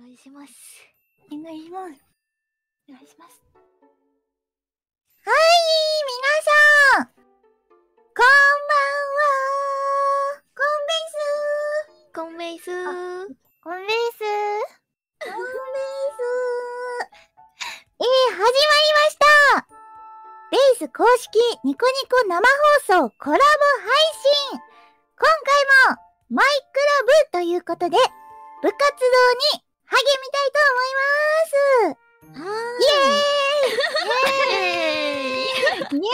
願いします。お願いします。お願いします。はい、皆さんこんばんはコンベイスーコンベイスーコンベイスーコンベイスーえー、始まりましたベイス公式ニコニコ生放送コラボ配信今回もマイクラブということで部活動に励みたいと思いますイエーイイエーイイエーイ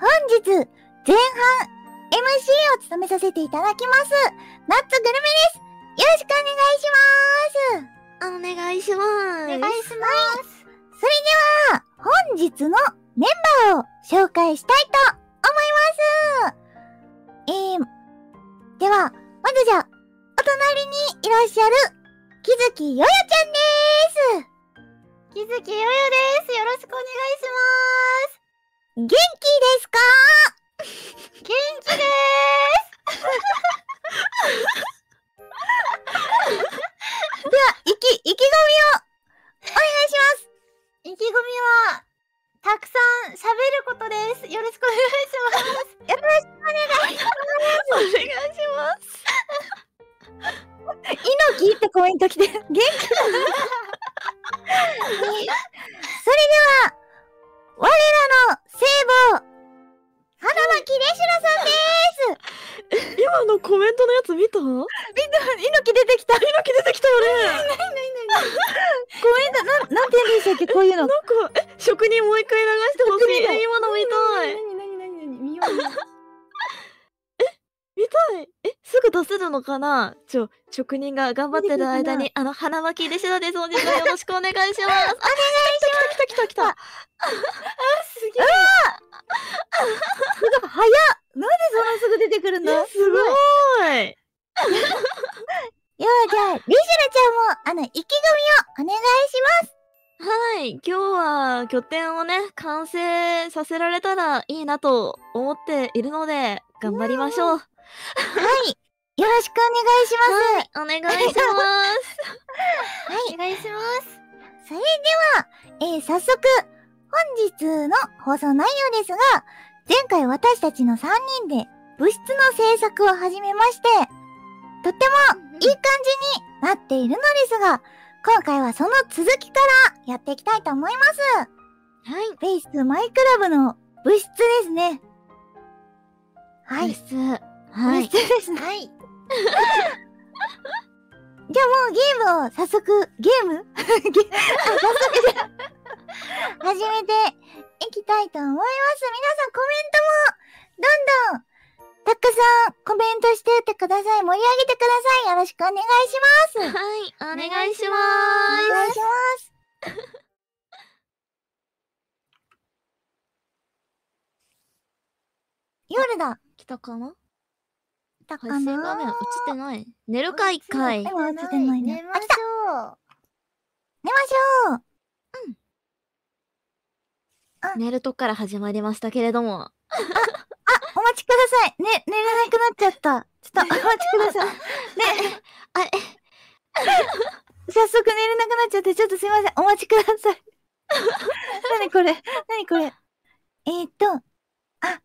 本日、前半、MC を務めさせていただきます、ナッツグルメですよろしくお願いしますお願いしますお願いします、それでは、本日のメンバーを紹介したいと思いますえー、では、まずじゃあ、お隣にいらっしゃる、木月よよちゃんでーす木月よよです。よろしくお願いしまーす。元気ですかなちょ職人が頑張ってる間にあの花巻入れしてたです本日よろしくお願いしますお願いします来た来た来たあすげえすごい早っなんでそんなすぐ出てくるんだすごいよう、じゃあリシュラちゃんもあの意気込みをお願いしますはい、今日は拠点をね、完成させられたらいいなと思っているので、頑張りましょう。はい。よろしくお願いします。はい、お願いします。はい、お願いします。それでは、えー、早速、本日の放送内容ですが、前回私たちの3人で物質の制作を始めまして、とってもいい感じになっているのですが、今回はその続きからやっていきたいと思います。はい。ェースマイクラブの物質ですね。はい。物質。はい。物質ですね。はいじゃあもうゲームを早速、ゲーム 早速じゃあ、始めていきたいと思います。皆さんコメントも、どんどん、たくさんコメントしてってください。盛り上げてください。よろしくお願いします。はい、お願いします。お願いします。夜だ。来たかなたかな画面映ってない。寝るか一回。今映ってな寝ましょう。寝ましょう。うん。寝るとから始まりましたけれども。あ、あ、お待ちください。ね、寝れなくなっちゃった。ちょっと、お待ちください。ね、あれ。早速寝れなくなっちゃって、ちょっとすいません。お待ちください。何これ何これえー、っと、あ、っ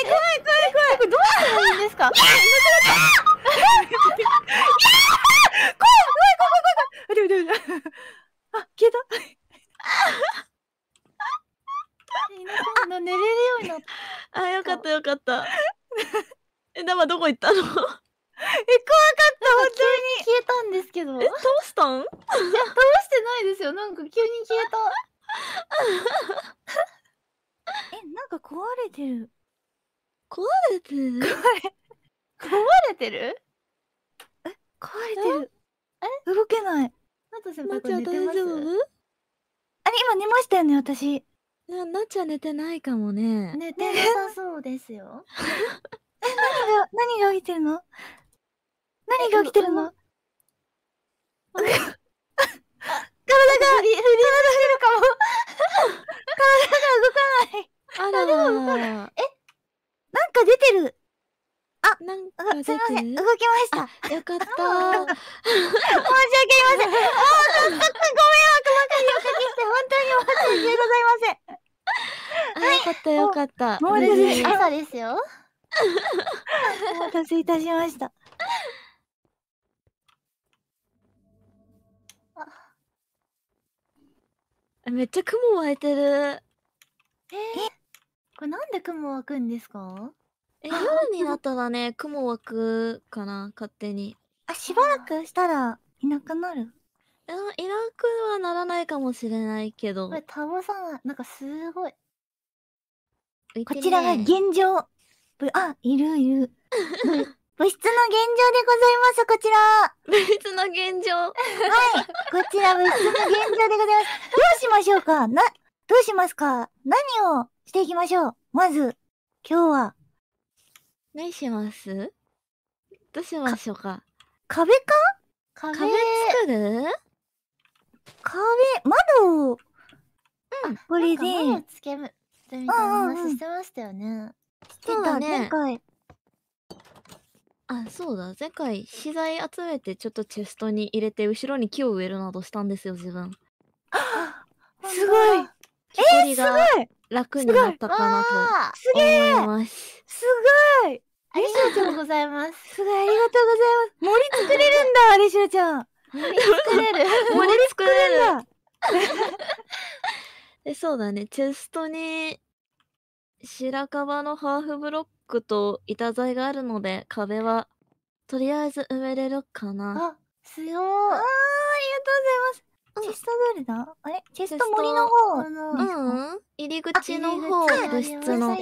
い怖い怖い怖いどうしたらいいんですか怖い怖い怖い怖い 怖い怖い怖い怖いあ消えたあの寝れるようになったあよかったよかった え生どこ行ったの え怖かった本当に消えたんですけどえ倒したんいや倒してないですよなんか急に消えたえなんか壊れてる壊れてる壊れ壊れてるえ壊れてるえ動けないなっちゃん大丈夫あれ今寝ましたよね私なっちゃん寝てないかもね寝てなさそうですよ え何が何が起きてるの何が起きてるの体が振り振り振るかも体が動かないあらえなんか出てるあ、なんかすいま動きました。よかった 申し訳ありません。もう、ご迷惑ばかりおかけして、本当に申し訳ございません。はい、よかったよかった。もうです朝ですよ。お待たせいたしました。めっちゃ雲湧いてる。えーこれなんで雲湧くんですかえ夜になったらね雲湧くかな勝手にあしばらくしたらいなくなるいなくはならないかもしれないけどこれタボさんはなんかすごい、ね、こちらが現状あいるいる 物質の現状でございます、こちら。物質の現状。はい。こちら物質の現状でございます。どうしましょうかな、どうしますか何をしていきましょうまず、今日は。何しますどうしましょうか壁か壁壁作る壁、窓を。うん、これで。窓をつけるみたいな話してましたよね。してた、ね、前回。あ、そうだ。前回、資材集めて、ちょっとチェストに入れて、後ろに木を植えるなどしたんですよ、自分。すごいえー、すごい楽になったかなと思います。すごいありがとうございます。すごい、ありがとうございます。森作れるんだ、りしゅうちゃん。森作れる。森作れる。えそうだね、チェストに白樺のハーフブロックと板材があるので、壁はとりあえず埋めれるかな。あ、すごい。あありがとうございます。チェストどだあれチェスト森の方うん入り口の方部の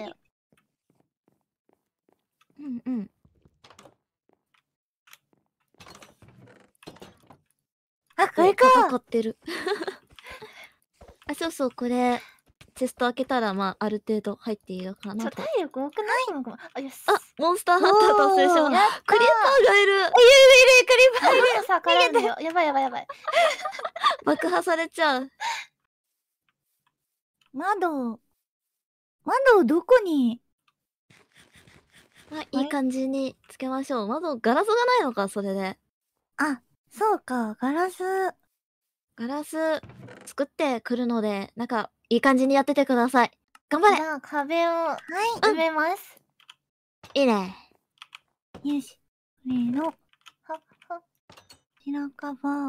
うんうんあこれか あそうそうこれチェスト開けたら、まあ、ある程度入っているかなと。体力多くないあ、よし。あ、モンスターハンター達成しました。クリッパーがいる。いるいるクリッパーいる。さ、絡んでよ。やばいやばいやばい。爆破されちゃう。窓。窓をどこにまあ、いい感じにつけましょう。窓、ガラスがないのか、それで。あ、そうか、ガラス。ガラス作ってくるので、なんか、いい感じにやっててください。頑張れじゃあ壁を埋めます。うん、いいね。よし。上の、は、は、白樺。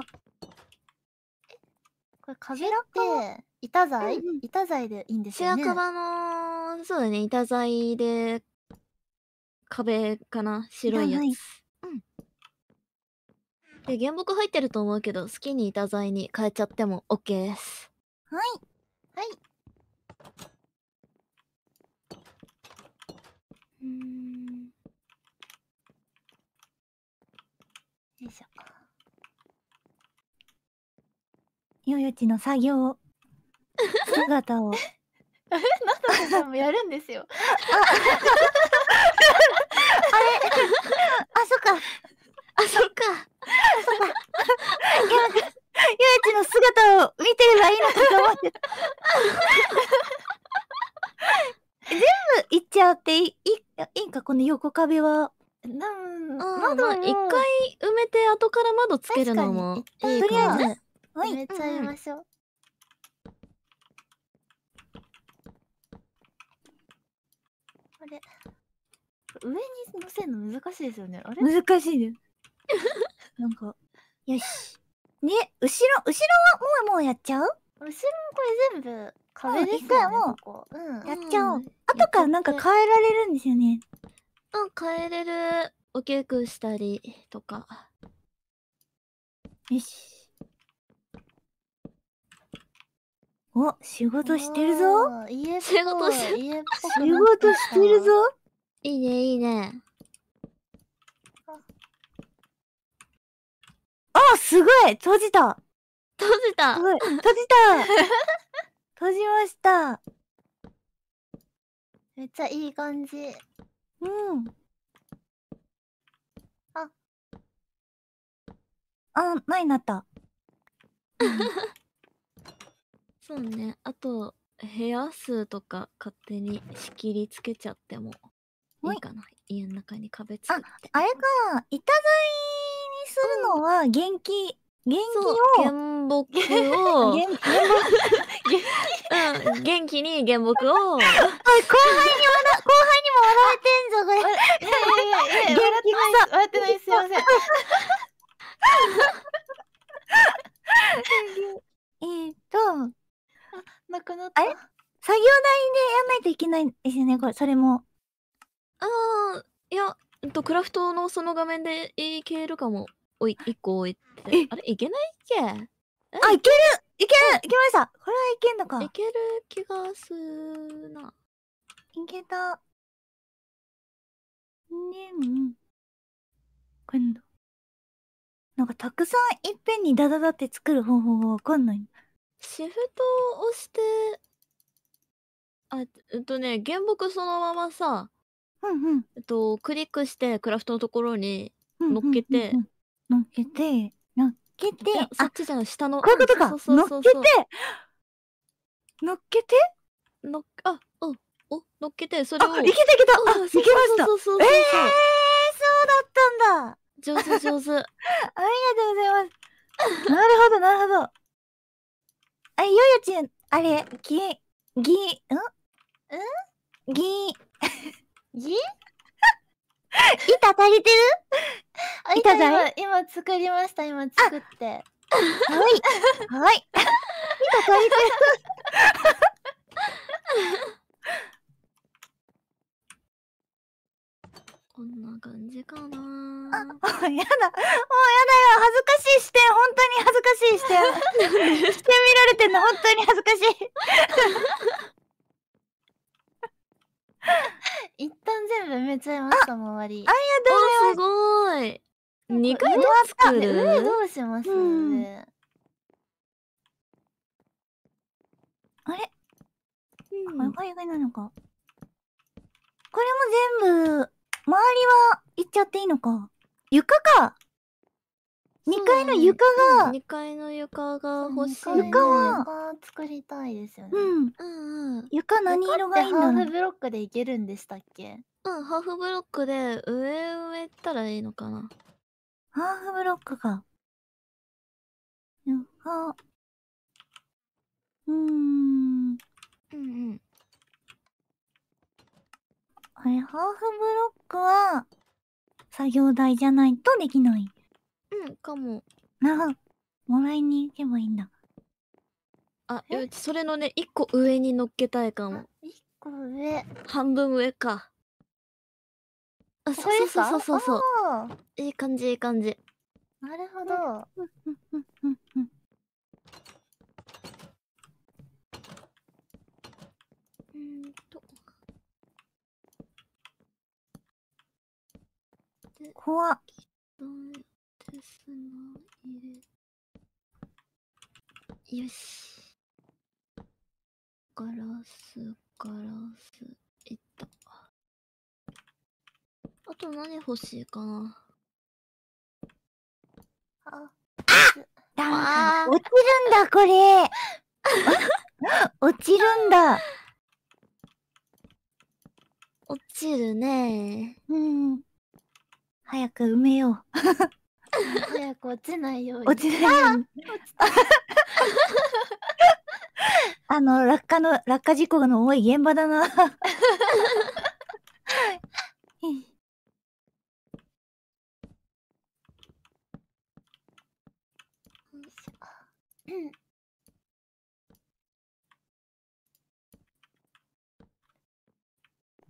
これ壁って板材、うん、板材でいいんですよね白樺の、そうだね、板材で壁かな白いやつ。うん。で、原木入ってると思うけど、好きに板材に変えちゃっても OK です。はい。いうんよいしょよよちの作業姿をあれ ナさんもやるんですよあれ あそっかあそっかそっか ゆうちの姿を見てればいいのかと思ってた。全部いっちゃっていいいいんかこの横壁は。うん窓一回埋めて後から窓つけるのもいいかとりあえず埋めちゃいましょう。あれ上に乗せるの難しいですよね。あれ難しいね。なんかよしね、後ろ、後ろはもうもうやっちゃう後ろもこれ全部壁ですよね、うん、ここうん、やっちゃおう、うん、後からなんか変えられるんですよねうん、変えれるお稽古したりとかよしお、仕事してるぞ仕事してる仕事してるぞいいね、いいねあ、すごい閉じた閉じた閉じた 閉じましためっちゃいい感じ。うん。あ。あ、ないなった。うん、そうね。あと、部屋数とか勝手に仕切りつけちゃってもいいかな。家の中に壁つけて。あ、あれか。板材するのは元気、元気を原木を元気うん、元気に原木を後輩に笑後輩にも笑えてんぞこれい気い笑ってないすいません えっとあなくなったあれ作業台でやらないといけないですよねこれそれもクラフトのその画面でいけるかも。おい、一個置いて。あれいけないっけあ、いけるいけるいけましたこれはいけんのか。いける気がすーな。いけた。ねん。今度。なんかたくさんいっぺんにダダダって作る方法がわかんない。シフトを押して、あ、えっとね、原木そのままさ、えっと、クリックしてクラフトのところに乗っけて、乗っけて、乗っけて、あ、そっちじゃん、下の。こういうことか。そうそうそうそう乗っけて、乗っけて、のあ、うん、お、乗っけて、それを。あ、いけたいけたあ、いけましたそうそうそうそう。えー、そうだったんだ上手上手。ありがとうございます。なるほど、なるほど。あ、よよちん、あれ、ぎ、ぎ、んんぎ、え 板足りてる板だい今作りました今作ってはいはい板足りてるこんな感じかなあやだもうやだよ恥ずかしい視点本当に恥ずかしい視点視点見られてんの本当に恥ずかしい一旦全部埋めちゃいました周りありがとうございますすごい2回どう作る上どうします、うん、あれ、うん、これがなのかこれも全部周りは行っちゃっていいのか床か二階の床が、2階の床が欲しい床は作りたいですよねうんうんうん床何色がいいんだろうハーフブロックでいけるんでしたっけうんハーフブロックで上上ったらいいのかなハーフブロックが床うんうんうんあれハーフブロックは作業台じゃないとできないかも。なあ、もらいに行けばいいんだ。あ、それのね、一個上に乗っけたいかも。一個上。半分上か。あ、そうそうそうそうそう。いい感じ、いい感じ。なるほど。うんと。怖っ。スの入れよしガラスガラスえっとあと何欲しいかなああ落ちるんだこれ 落ちるんだ落ちるねうん早く埋めよう早く落ちないように。落ちないように。あの、落下の、落下事故の多い現場だな。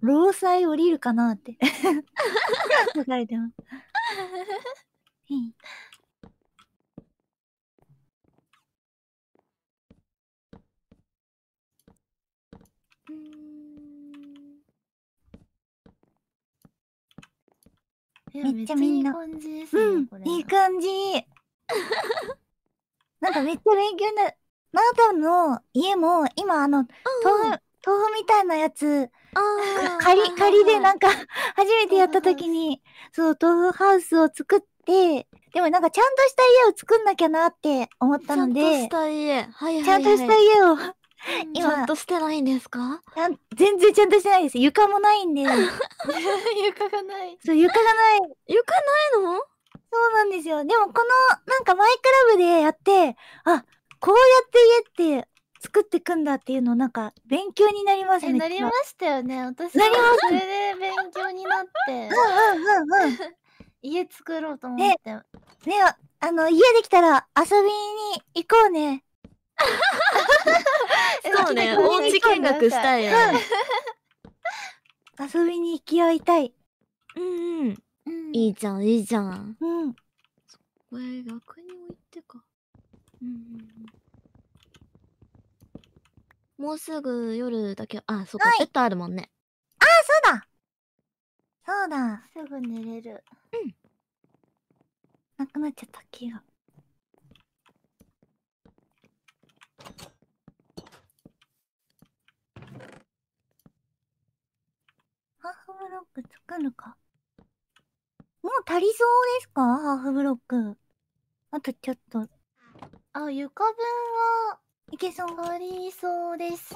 労災降りるかなって 書かれてますめっちゃみんな。いい感じですね、うん、いい感じ。なんかめっちゃ勉強なる。マダムの家も今あの、豆腐、豆腐みたいなやつ、仮、仮でなんか 初めてやった時に、そう、豆腐ハウスを作っで、でもなんかちゃんとした家を作んなきゃなって思ったので、ちゃんとした家、はいはいはい、ちゃんとした家を、今、ちゃんとしてないんですか全然ちゃんとしてないです。床もないんで。床がない。そう、床がない。床ないのそうなんですよ。でもこの、なんかマイクラブでやって、あ、こうやって家って作ってくんだっていうのなんか勉強になりますね。なりましたよね。私なりますそれで勉強になって。うんうんうんうん。家作ろうと思って。ね、ねあの、家できたら遊びに行こうね。そ うね、おうち見学したいよね。遊びに行き合いたい。うん、うん。いいじゃん、いいじゃん。うん。こへ楽に置いてか。うん。もうすぐ夜だけ、あ、そっか、はい、っッあるもんね。あ、そうだそうだすぐ寝れるうんなくなっちゃった木がハーフブロック作るかもう足りそうですかハーフブロックあとちょっとあ床分はいけそうがありそうです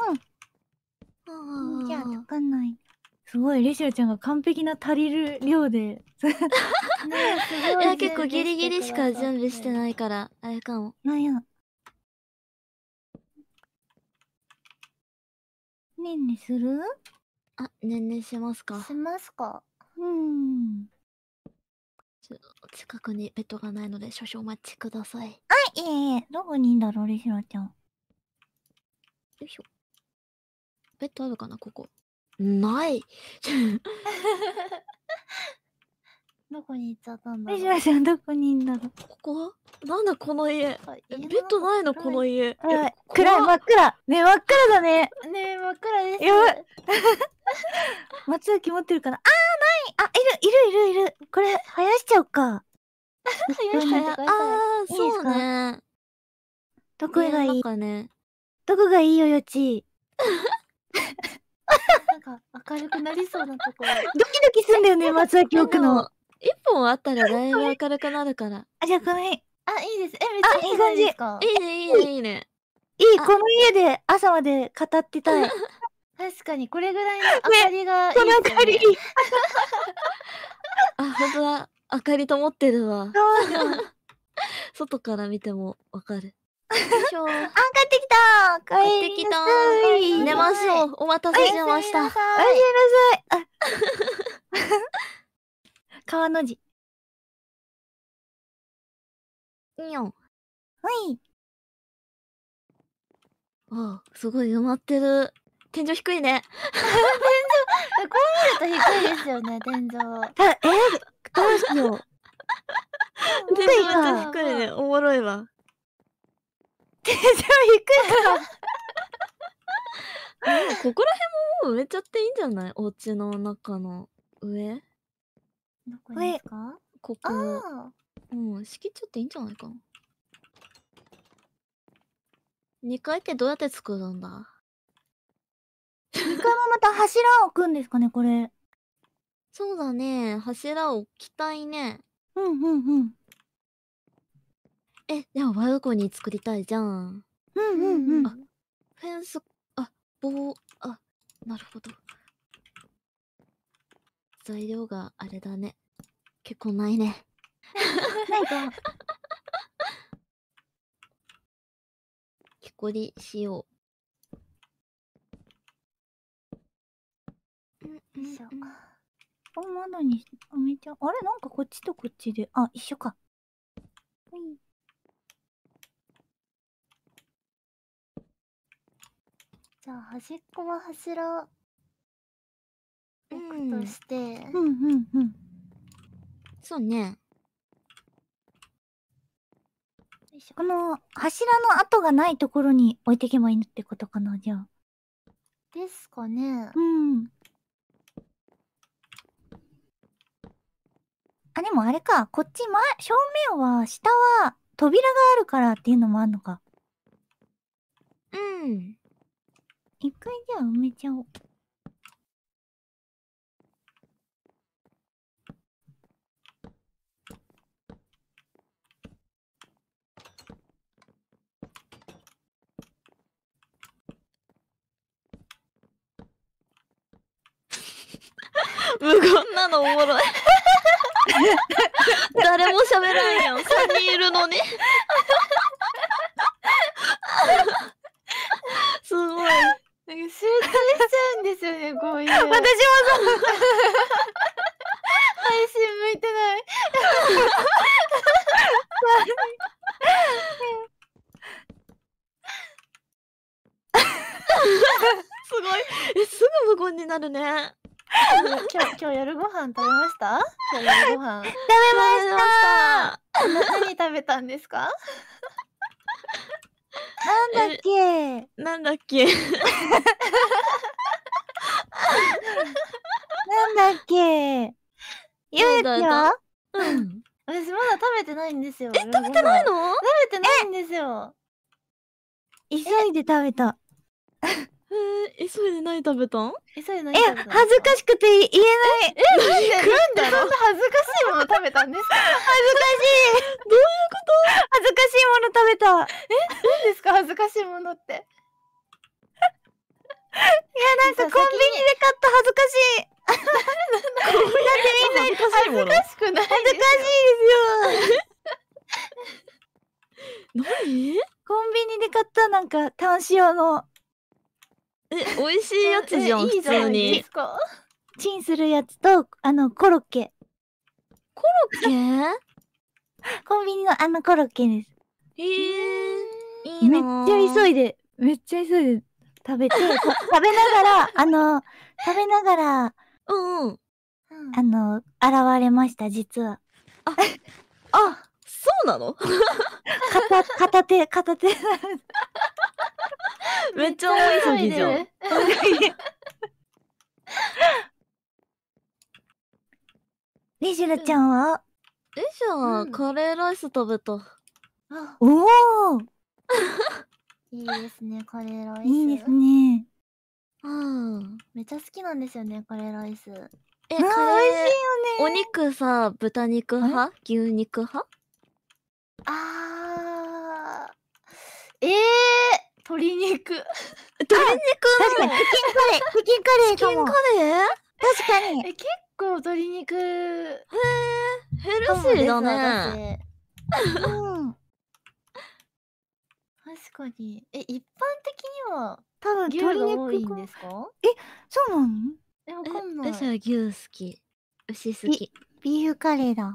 うんじゃあ作んないすごい、レシアちゃんが完璧な足りる量で。ね、いや、結構ギリギリしか準備してないから、あれかも。なんや。ねんねするあ、ねんねしますか。しますか。うん。近くにベッドがないので少々お待ちください。あ、いえいえ、どこにいんだろう、レシアちゃん。よいしょ。ベッドあるかな、ここ。ない。どこに行っちゃったんだろう。シュちゃんどこにいんだろう。ここなんだこの家。ベッドないのこの家。暗い真っ暗。ね真っ暗だね。ね真っ暗です。やばい。松崎持ってるかな。あーない。あいるいるいるいる。これ生やしちゃおうか。生やしちゃおう。あーそうね。どこがいい。ね、どこがいいよよち。なんか明るくなりそうなところ。ドキドキすんだよね、松崎奥の。一本あったらだいぶ明るくなるから。あ、じゃあこの辺。あ、いいです。え、めっちゃいい感じ。いいね、いいね、いいね。いい、この家で朝まで語ってたい。確かに、これぐらいの明かりがいい、ね。この明かり。あ、本当だ。明かりってるわ。外から見てもわかる。あ、帰ってきた帰ってきた寝ましょうお待たせしましたおやすみなさい川の字にょんはいわあすごい埋まってる天井低いね天井こう見ると低いですよね天井えどうしよう 天井めっ低いねおもろいわ手錠引くかもここら辺ももう植えちゃっていいんじゃないお家の中の上上かここうん、敷きちゃっていいんじゃないかな2階ってどうやって作るんだ2階もまた柱を置くんですかねこれそうだね柱を置きたいねうんうんうんえ、でも悪い子に作りたいじゃん。うんうんうん。あ、フェンス、あ、棒、あ、なるほど。材料があれだね。結構ないね。なんか。木こりしよう。うんうん、うん。おまだに、あめちゃん、あれなんかこっちとこっちで、あ、一緒か。じゃあ端っこは柱置くとして、うん、うんうんうんそうねこの柱の跡がないところに置いていけばいいってことかなじゃあですかねうんあでもあれかこっち前正面は下は扉があるからっていうのもあんのかうん一回じゃあ埋めちゃおう無言なのおもろい 誰も喋らんやん3人いるのにですよね、こういう。私もそう。配信向いてない。すごい。え、すぐ無言になるね。今日、今日夜ご飯食べました今日夜ご飯。食べました何食べたんですかなんだっけなんだっけだっけゆうきはうん。私まだ食べてないんですよ。え、食べてないの食べてないんですよ。急いで食べた。え急いで何食べたん急いで何食べた恥ずかしくて言えない。え、えなんで、なんで恥ずかしいもの食べたんですか恥ずかしい。どういうこと恥ずかしいもの食べた。え、何ですか恥ずかしいものって。いや、なんかコンビニで買った恥ずかしい。だってみんな恥ずかしくない恥ずかしいですよ。何コンビニで買ったなんか炭塩のえ美味しいやつじゃん普通にチンするやつとあのコロッケコロッケコンビニのあのコロッケですへえー、めっちゃ急いでめっちゃ急いで食べて食べながらあの食べながらうんうん。あの、現れました、実は。あ、あ、そうなの片片手、片手。めっちゃ大い ちゃんはカレーライス食べた。おお いいですね、カレーライス。いいですね。うんめっちゃ好きなんですよねカレーライスえ、カレーお肉さ豚肉派牛肉派あーえー、鶏肉 鶏肉確かにチキンカレーチキンカレーチキンカレー確かにえ結構鶏肉へえヘルシーだねうん 確かに。え、一般的には多分牛が多いんですかえ、そうなのえ、わかんない。私は牛好き。牛好き。ビーフカレーだ。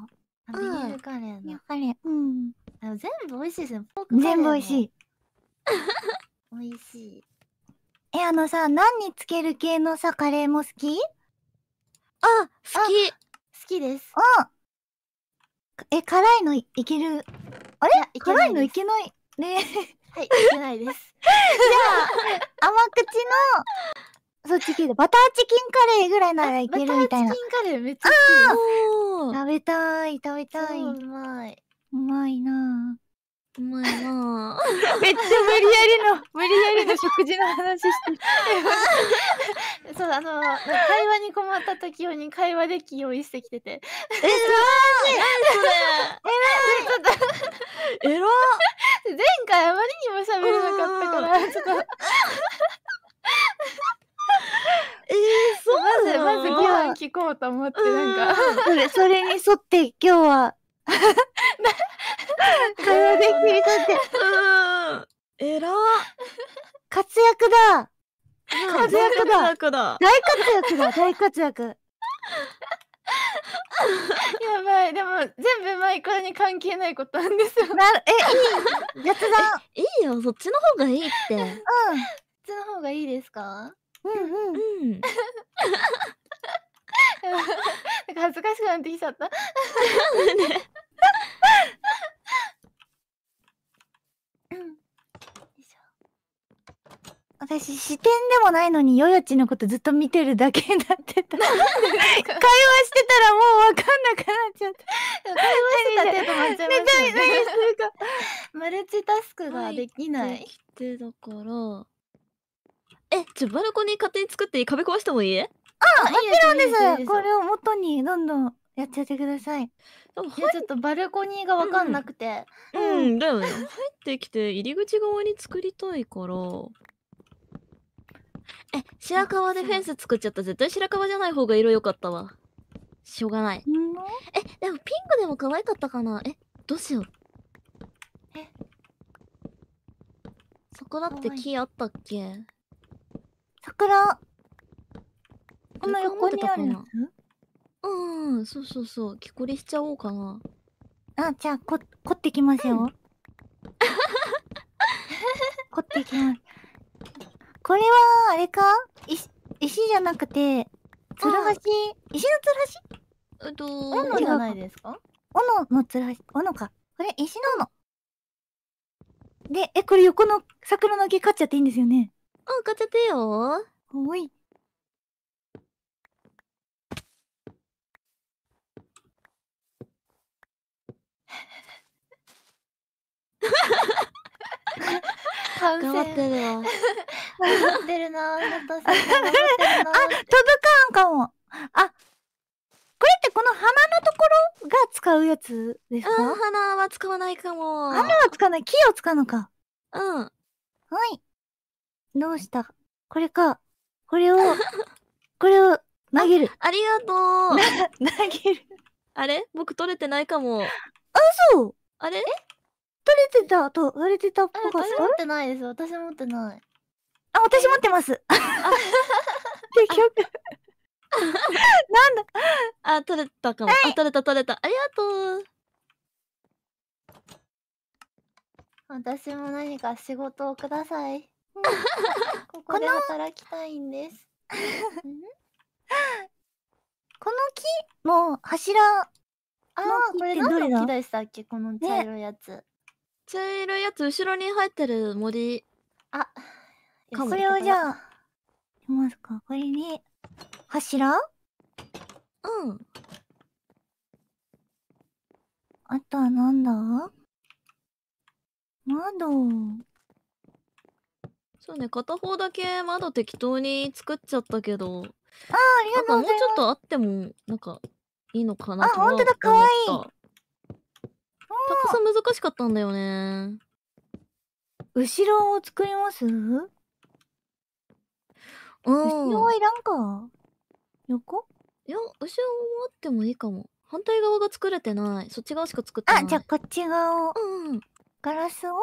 あビーフカレービーフカレー。うん。全部美味しいですね。ポーク全部美味しい。美味しい。え、あのさ、何につける系のさ、カレーも好きあ、好き。好きです。うん。え、辛いのいけるあれ辛いのいけないね。はい、してないです。じゃあ、甘口の、そっち系で、バターチキンカレーぐらいならいけるみたいな。バターチキンカレーめっちゃ好き。食べたい、食べたい。うまい。うまいなうまいなめっちゃ無理やりの、無理やりの食事の話して そう、あの、会話に困った時用に会話で気用意してきてて。えらいそれえらい えら 前回あまりにも喋れなかったからちょっと えー、そうまずまずご飯聞こうと思ってなんかそれそれに沿って今日は 会話で切り立ってえら活躍だ活躍だ大活躍だ大活躍 やばい、でも全部マイクラに関係ないことなんですよ。なえ、いい いいよ、そっちの方がいいって。うん。そっちの方がいいですかうんうん。うん。なんか恥ずかしくなってきちゃった。私、視点でもないのに、よよちのことずっと見てるだけになってた。会話してたらもうわかんなくなっちゃった。会話してた程度にっちゃいました、ね。何マルチタスクができない。え、だから、え、バルコニー勝手に作っていい壁壊してもいいあ、もちろんです。これを元にどんどんやっちゃってください。いや、ちょっとバルコニーがわかんなくて。うん、うん、だよね。入ってきて、入り口側に作りたいから。え、白川でフェンス作っちゃった絶対白川じゃない方が色良かったわ。しょうがない。え、でもピンクでも可愛かったかなえ、どうしよう。え桜って木あったっけ桜この横にあるのつうん、そうそうそう。木こりしちゃおうかな。あ、じゃあ、こ、凝ってきますよ。凝ってきます。これは、あれか石、石じゃなくて、ツルハシ石のツルハシえっと、斧じゃないですか斧のツルハシ斧か。これ、石の斧。で、え、これ横の桜の木買っちゃっていいんですよねうん、買っちゃってよおい。頑張ってるよ。頑張ってる なぁ、あ、トブカーンかも。あ、これってこの鼻のところが使うやつですかうん、鼻は使わないかも。鼻は使わない。木を使うのか。うん。はい。どうしたこれか。これを、これを投げる。ありがとう。投げる。あれ僕取れてないかも。あ、そうあれれてたと売れてたっぽかっ私持ってないです私持ってないあ私持ってます結局 なんだあ取れたかも、あ取れた取れたありがとう私も何か仕事をください ここで働きたいんですこの木も柱ああこれ何の木でしたっけこの茶色いやつ、ね、茶色いやつ後ろに入ってる森あこれをじゃあいますかこれに柱うんあとはなんだ窓そうね片方だけ窓適当に作っちゃったけどああありがとうございますもうちょっとあってもなんかいいのかなとは思ったあ本当だ可愛い高さ難しかったんだよね。後ろを作りますうん後ろはいらんか横いや、後ろもあってもいいかも。反対側が作れてない。そっち側しか作ってない。あ、じゃあこっち側を。うん。ガラスを。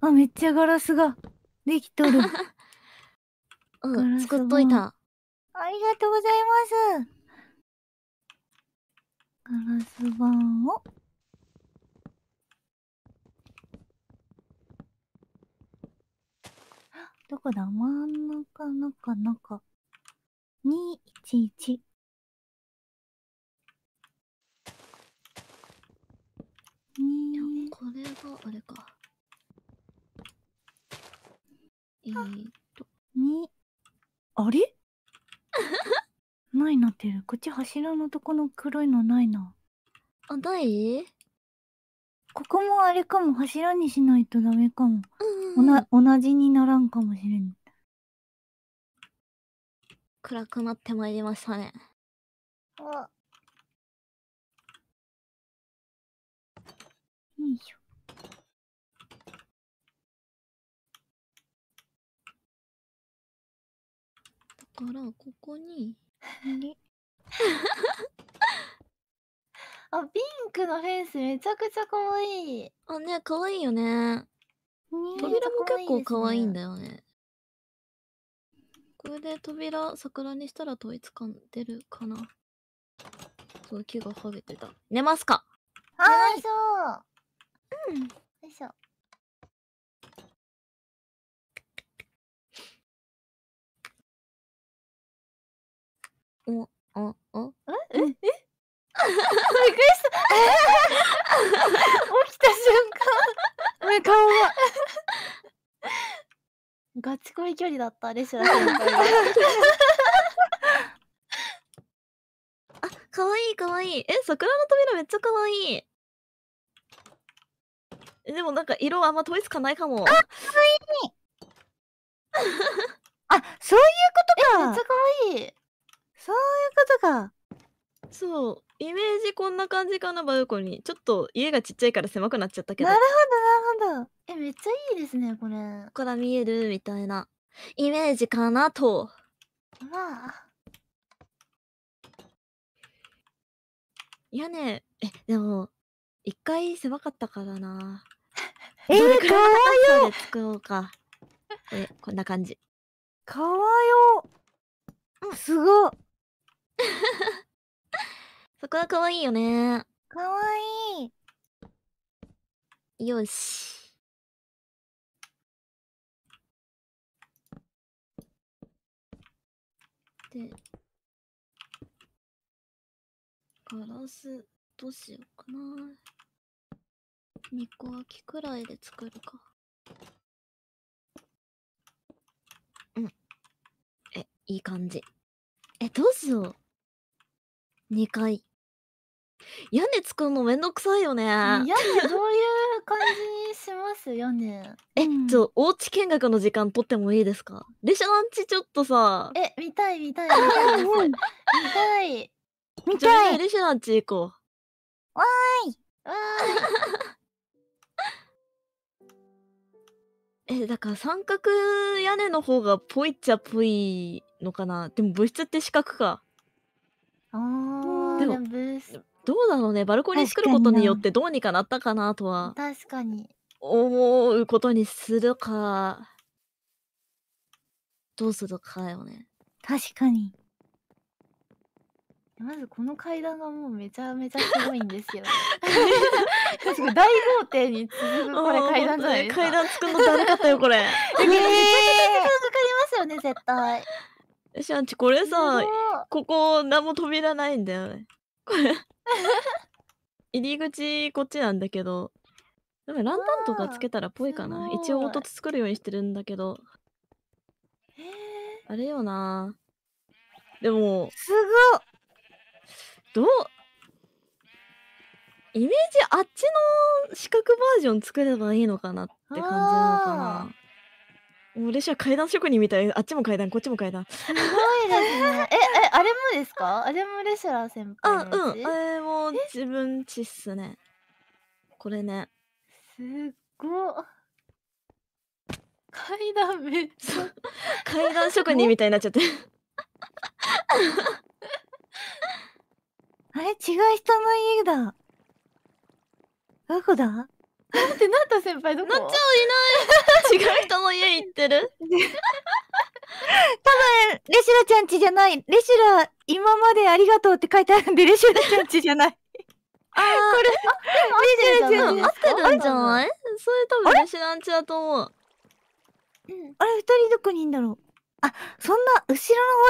あ、めっちゃガラスができとる。うん、作っといた。ありがとうございます。ガラス板を。どこだ真ん中、中、中。211。これがあれかえー、っと2あれ ないなってる。こっち柱のとこの黒いのないな。あ、ないここもあれかも。柱にしないとダメかも。同じにならんかもしれん。暗くなってまいりましたね。あ。よいしょ。からここにあピンクのフェンスめちゃくちゃ可愛いあね可愛いよね扉も結構可愛いんだよね、ね、これで扉桜にしたら統一感出るかなそう木がはげてた寝ますかはい寝ましょううんよいしょお、お、お、え、え、びっくりした。起きた瞬間。顔が。ガチ恋距離だったレシラ先輩が。あ、可愛いかわいい。え、桜の扉めっちゃかわいい。でもなんか色あんま統一かないかも。あ、可愛い。あ、そういうことか。めっちゃわいい。そういうことか。そう、イメージこんな感じかな、バルコニー。ちょっと家がちっちゃいから狭くなっちゃったけど。なるほど、なるほど。え、めっちゃいいですね、これ。こから見えるみたいなイメージかなと。まあ。屋根、ね、え、でも、一回狭かったからな。えー、どれいの作ろうか。ここんな感じ。かわよ。すごっ。そこは可愛いよね。可愛いい。よし。で、ガラスどうしようかな。2個空きくらいで作るか。うん。え、いい感じ。え、どうしよう。2階。屋根作るのめんどくさいよね。屋根どういう感じにします屋根。え、うんおうち見学の時間とってもいいですかレシランチちょっとさ、え、見たい見たい見たい見たい。見じゃあたいレシャンチ行こうわーい。わーいえ、だから三角屋根の方がぽいっちゃぽいのかな。でも物質って四角か。ああ、でもどうだろうね、バルコニー作ることによってどうにかなったかなとは確かに。思うことにするかどうするかよね。確かに。まずこの階段がもうめちゃめちゃすごいんですよ。確かに大豪邸に続くこれ階段じゃないです階段作るのだかったよ、これ。え え、時間かかりますよね、絶対。シャンチこれさここ何も扉ないんだよねこれ 入り口こっちなんだけどでもランタンとかつけたらぽいかな一応凹凸作るようにしてるんだけどあれよなでもすごどうイメージあっちの四角バージョン作ればいいのかなって感じなのかなもう列車階段職人みたいあっちも階段こっちも階段すごいですね ええあれもですかあれもレシラー先輩のあうんあれも自分ちっすねこれねすご階段めっちゃ階段職人みたいになっちゃって あれ違う人の家だどこだ待ってなった先輩どこなっちゃんいない違う人の家行ってる多分レシュラちゃんちじゃないレシュラ今までありがとうって書いてあるんでレシュラちゃんちじゃないあこれレシュラちゃん合ってるんじゃないそれ多分レシュラんだと思うあれ二人どこにいんだろうあ、そんな後ろの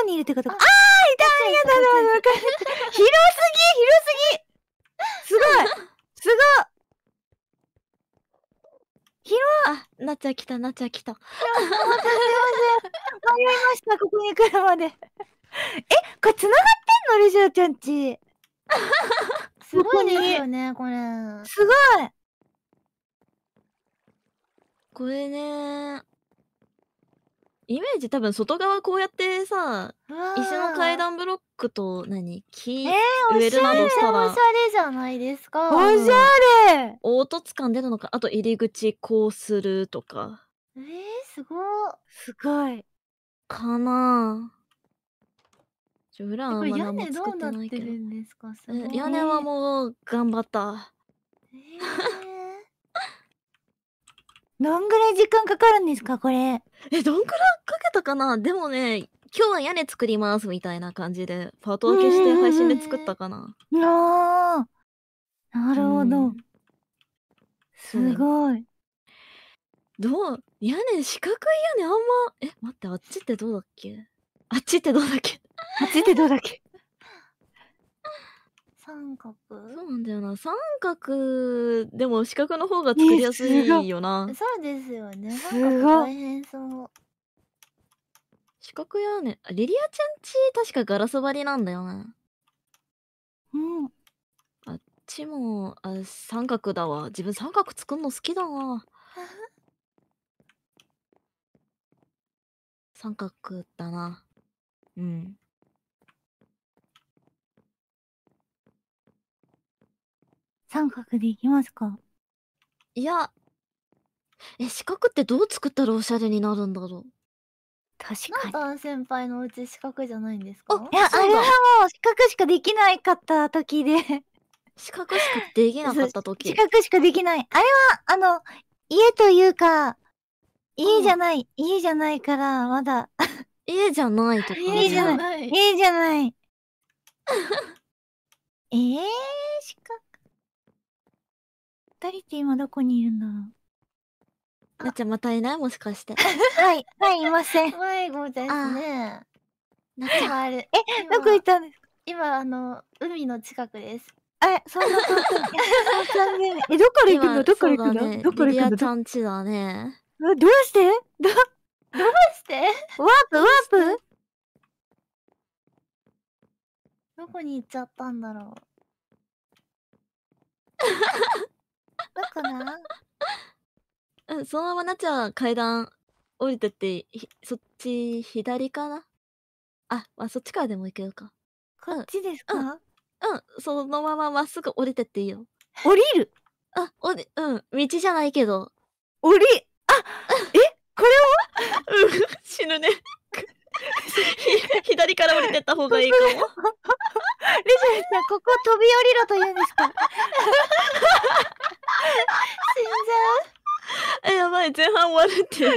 方にいるってことああいたありがとう広すぎ広すぎすごいすごい広あ、なっちゃん来た、なっちゃん来た。迷いました、ここに来るまで。え、これ繋がってんのレジャーちゃんち。すごいですよね、これ。すごいこれねイメージ多分外側こうやってさ、石の階段ブロックと何木、えー、植えるなどしたらおしゃれじゃないですかおしゃれ、凹凸感出るのかあと入り口こうするとかえー、すごすごいかなちょ裏はまだも作ってないけど屋根はもう頑張ったえーんぐらい時間かかるんですか、これ。え、どんくらいかけたかなでもね、今日は屋根作りますみたいな感じで、パート分けして配信で作ったかな。ああ、なるほど。すごい。どう屋根、四角い屋根あんま、え、待って、あっちってどうだっけあっちってどうだっけあっちってどうだっけ三角そうなんだよな。三角でも四角の方が作りやすいよな。そうですよね。三角大変そう。四角や根、ね、リリアちゃんち確かガラス張りなんだよな。うん。あっちもあ三角だわ。自分三角作るの好きだわ。三角だな。うん。三角でいきますかいや、え、四角ってどう作ったらおしゃれになるんだろう確かに。なん先輩のうち四角じゃないんですかいや、あれはもう四角しかできないかった時で。四角しかできなかった時。四角しかできない。あれは、あの、家というか、家じゃない、うん、家じゃないから、まだ。家じゃないとか。家じゃない。家じゃない。えー、四角タリティ今どこにいるんだろうなっちゃんまたいないもしかしてはいはいいません迷子ですねなっちゃんえどこ行ったんですか今あの海の近くです えそんな遠くえどこから行くのどこから行くの、ね、どこから行くのちゃんちだねどうしてどどうしてワープワープどこに行っちゃったんだろう どこな うん、そのままなっちゃん階段降りてって、そっち左かなあ、まあ、そっちからでも行けるか。こっちですか、うん、そのまままっすぐ降りてっていいよ。降りるあ、おり、うん、道じゃないけど。降りあえこれを 死ぬね。左から降りてった方がいいかも。レジェンさん、ここ飛び降りろと言うんですか 死んじゃうやばい、前半終わるってよ。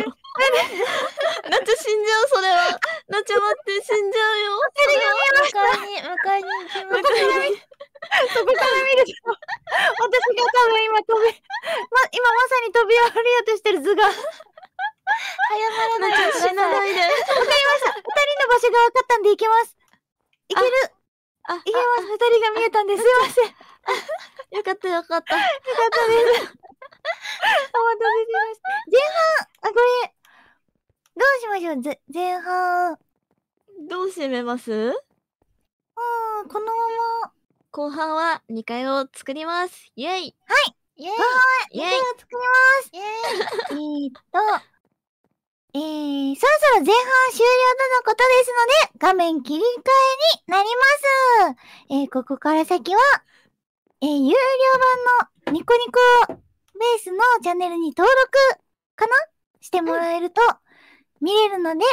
なっちゃ死んじゃう、それは。なっちゃ待って、死んじゃうよ。それは迎えに、迎えに行きます。そこから見ると、私が多分今飛び、ま、今まさに飛び降りようとしてる図が。早まらないで。死なないで。分かったんで行けます。いけるあ、いけます。二人が見えたんです。すいません。よかったよかった。よかったです。お待たせしました。前半、あ、これ、どうしましょうぜ、前半。どう締めますうん、このまま。後半は2階を作ります。イェイはいイェイイェイ !2 階を作りますイェイえっと。えー、そろそろ前半終了とのことですので、画面切り替えになります。えー、ここから先は、えー、有料版のニコニコベースのチャンネルに登録かなしてもらえると見れるので、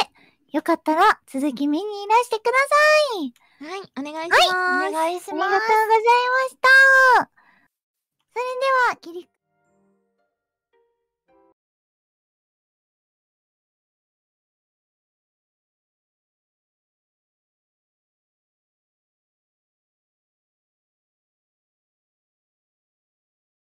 よかったら続き見にいらしてください。はい、お願いします。はい、お願いします。ありがとうございました。それでは、切り替